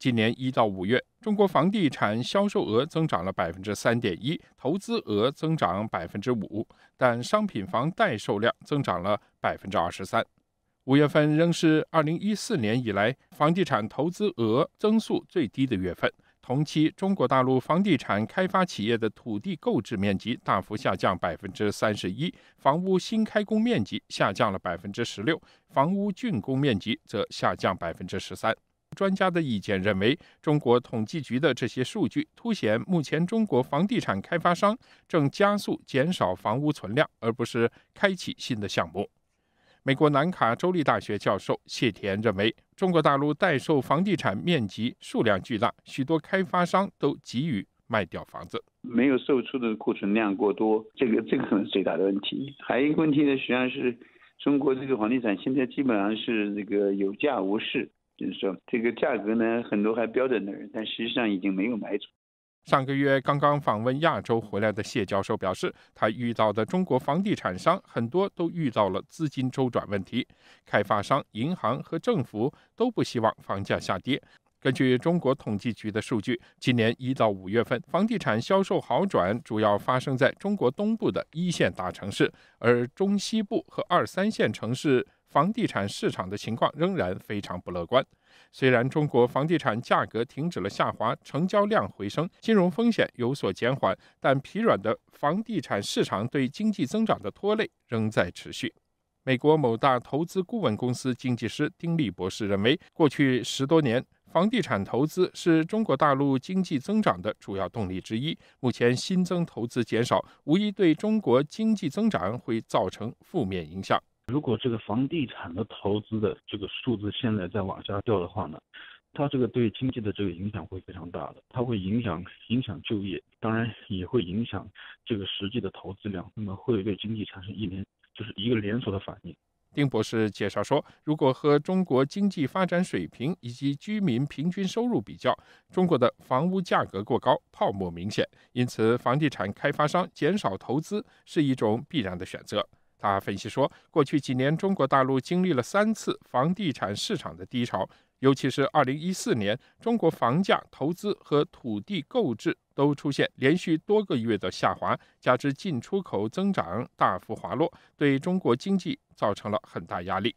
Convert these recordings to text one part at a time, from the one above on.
今年一到五月，中国房地产销售额增长了百分之三点一，投资额增长百分之五，但商品房待售量增长了百分之二十三。五月份仍是二零一四年以来房地产投资额增速最低的月份。同期，中国大陆房地产开发企业的土地购置面积大幅下降百分之三十一，房屋新开工面积下降了百分之十六，房屋竣工面积则下降百分之十三。专家的意见认为，中国统计局的这些数据凸显，目前中国房地产开发商正加速减少房屋存量，而不是开启新的项目。美国南卡州立大学教授谢田认为，中国大陆待售房地产面积数量巨大，许多开发商都急于卖掉房子。没有售出的库存量过多，这个这个可能是最大的问题。还有一个问题呢，实际上是，中国这个房地产现在基本上是这个有价无市。就是说，这个价格呢，很多还标着那儿，但实际上已经没有买主。上个月刚刚访问亚洲回来的谢教授表示，他遇到的中国房地产商很多都遇到了资金周转问题，开发商、银行和政府都不希望房价下跌。根据中国统计局的数据，今年一到五月份，房地产销售好转主要发生在中国东部的一线大城市，而中西部和二三线城市。房地产市场的情况仍然非常不乐观。虽然中国房地产价格停止了下滑，成交量回升，金融风险有所减缓，但疲软的房地产市场对经济增长的拖累仍在持续。美国某大投资顾问公司经济师丁力博士认为，过去十多年，房地产投资是中国大陆经济增长的主要动力之一。目前新增投资减少，无疑对中国经济增长会造成负面影响。如果这个房地产的投资的这个数字现在在往下掉的话呢，它这个对经济的这个影响会非常大的，它会影响影响就业，当然也会影响这个实际的投资量，那么会对经济产生一连就是一个连锁的反应。丁博士介绍说，如果和中国经济发展水平以及居民平均收入比较，中国的房屋价格过高，泡沫明显，因此房地产开发商减少投资是一种必然的选择。他分析说，过去几年中国大陆经历了三次房地产市场的低潮，尤其是2014年，中国房价、投资和土地购置都出现连续多个月的下滑，加之进出口增长大幅滑落，对中国经济造成了很大压力。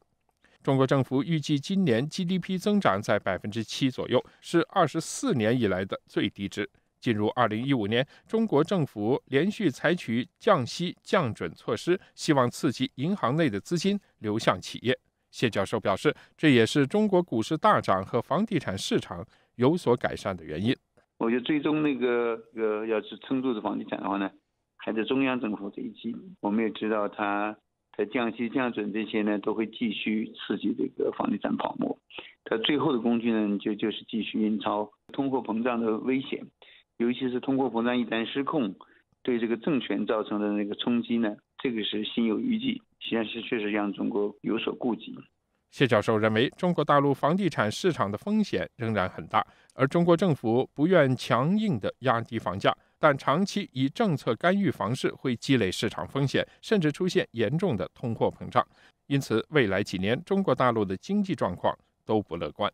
中国政府预计今年 GDP 增长在百分之七左右，是二十四年以来的最低值。进入二零一五年，中国政府连续采取降息、降准措施，希望刺激银行内的资金流向企业。谢教授表示，这也是中国股市大涨和房地产市场有所改善的原因。我觉得最终那个呃，要是撑住的房地产的话呢，还是中央政府这一击。我们也知道，它它降息、降准这些呢，都会继续刺激这个房地产泡沫。它最后的工具呢，就就是继续印钞，通货膨胀的危险。尤其是通货膨胀一旦失控，对这个政权造成的那个冲击呢？这个是心有余悸，际上是确实让中国有所顾忌。谢教授认为，中国大陆房地产市场的风险仍然很大，而中国政府不愿强硬的压低房价，但长期以政策干预房市会积累市场风险，甚至出现严重的通货膨胀。因此，未来几年中国大陆的经济状况都不乐观。